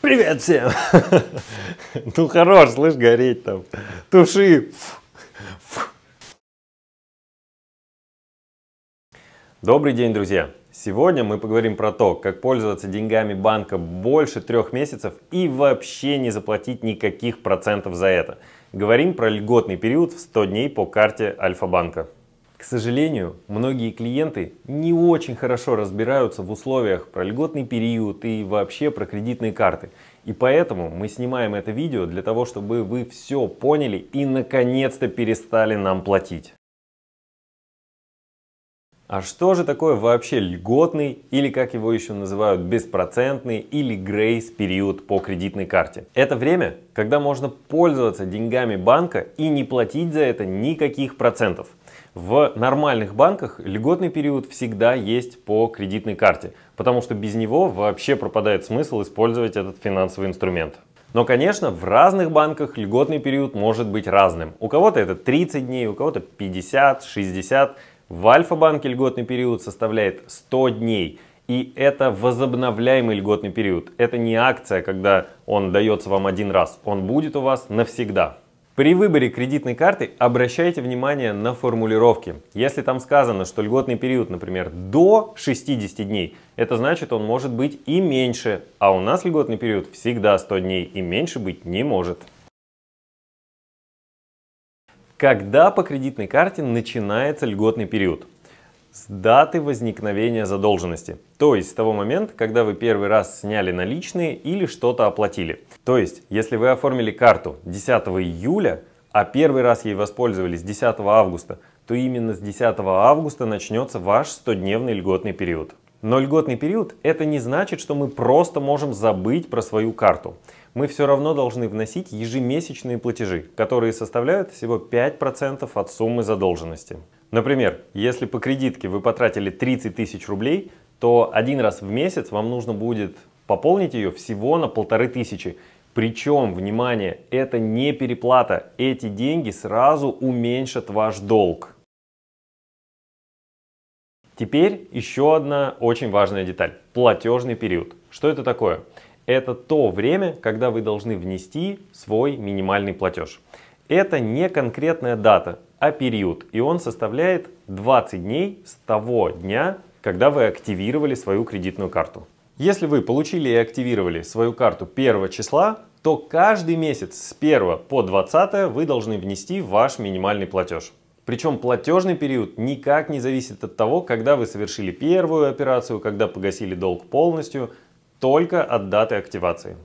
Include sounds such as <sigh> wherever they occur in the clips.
Привет всем! <laughs> Ну хорош, слышь, гореть там. Туши! Добрый день, друзья! Сегодня мы поговорим про то, как пользоваться деньгами банка больше трех месяцев и вообще не заплатить никаких процентов за это. Говорим про льготный период в 100 дней по карте Альфа-банка. К сожалению, многие клиенты не очень хорошо разбираются в условиях про льготный период и вообще про кредитные карты. И поэтому мы снимаем это видео для того, чтобы вы все поняли и наконец-то перестали нам платить. А что же такое вообще льготный или как его еще называют беспроцентный или грейс период по кредитной карте? Это время, когда можно пользоваться деньгами банка и не платить за это никаких процентов. В нормальных банках льготный период всегда есть по кредитной карте, потому что без него вообще пропадает смысл использовать этот финансовый инструмент. Но, конечно, в разных банках льготный период может быть разным. У кого-то это 30 дней, у кого-то 50, 60. В Альфа-банке льготный период составляет 100 дней. И это возобновляемый льготный период. Это не акция, когда он дается вам один раз. Он будет у вас навсегда. При выборе кредитной карты обращайте внимание на формулировки. Если там сказано, что льготный период, например, до 60 дней, это значит, он может быть и меньше, а у нас льготный период всегда 100 дней и меньше быть не может. Когда по кредитной карте начинается льготный период? с даты возникновения задолженности, то есть с того момента, когда вы первый раз сняли наличные или что-то оплатили. То есть, если вы оформили карту 10 июля, а первый раз ей воспользовались 10 августа, то именно с 10 августа начнется ваш 100-дневный льготный период. Но льготный период это не значит, что мы просто можем забыть про свою карту. Мы все равно должны вносить ежемесячные платежи, которые составляют всего 5% от суммы задолженности. Например, если по кредитке вы потратили 30 тысяч рублей, то один раз в месяц вам нужно будет пополнить ее всего на полторы тысячи. Причем, внимание, это не переплата. Эти деньги сразу уменьшат ваш долг. Теперь еще одна очень важная деталь – платежный период. Что это такое? Это то время, когда вы должны внести свой минимальный платеж. Это не конкретная дата, а период. И он составляет 20 дней с того дня, когда вы активировали свою кредитную карту. Если вы получили и активировали свою карту 1 числа, то каждый месяц с 1 по 20 вы должны внести ваш минимальный платеж. Причем платежный период никак не зависит от того, когда вы совершили первую операцию, когда погасили долг полностью, только от даты активации.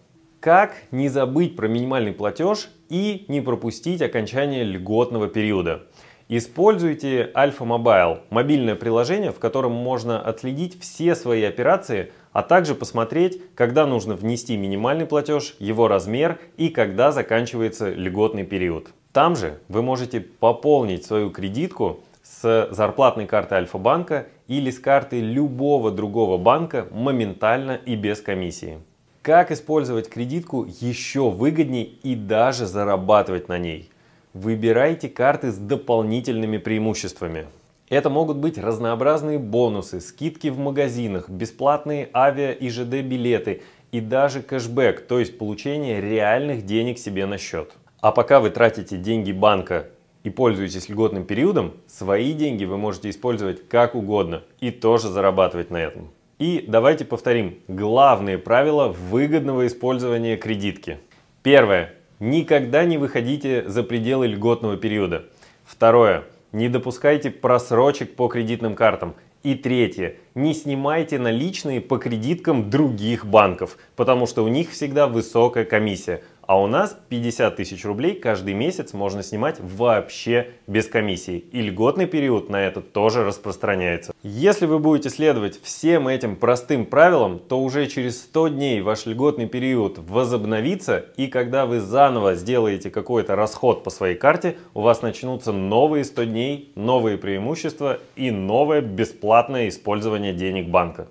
Как не забыть про минимальный платеж и не пропустить окончание льготного периода? Используйте Alpha Mobile, мобильное приложение, в котором можно отследить все свои операции, а также посмотреть, когда нужно внести минимальный платеж, его размер и когда заканчивается льготный период. Там же вы можете пополнить свою кредитку с зарплатной карты Альфа-банка или с карты любого другого банка моментально и без комиссии. Как использовать кредитку еще выгоднее и даже зарабатывать на ней? Выбирайте карты с дополнительными преимуществами. Это могут быть разнообразные бонусы, скидки в магазинах, бесплатные авиа и ЖД билеты и даже кэшбэк, то есть получение реальных денег себе на счет. А пока вы тратите деньги банка и пользуетесь льготным периодом, свои деньги вы можете использовать как угодно и тоже зарабатывать на этом. И давайте повторим главные правила выгодного использования кредитки. Первое. Никогда не выходите за пределы льготного периода. Второе. Не допускайте просрочек по кредитным картам. И третье. Не снимайте наличные по кредиткам других банков, потому что у них всегда высокая комиссия – а у нас 50 тысяч рублей каждый месяц можно снимать вообще без комиссии. И льготный период на это тоже распространяется. Если вы будете следовать всем этим простым правилам, то уже через 100 дней ваш льготный период возобновится. И когда вы заново сделаете какой-то расход по своей карте, у вас начнутся новые 100 дней, новые преимущества и новое бесплатное использование денег банка.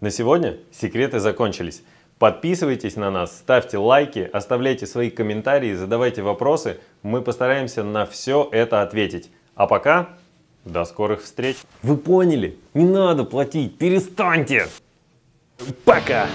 На сегодня секреты закончились. Подписывайтесь на нас, ставьте лайки, оставляйте свои комментарии, задавайте вопросы. Мы постараемся на все это ответить. А пока до скорых встреч. Вы поняли? Не надо платить, перестаньте. Пока.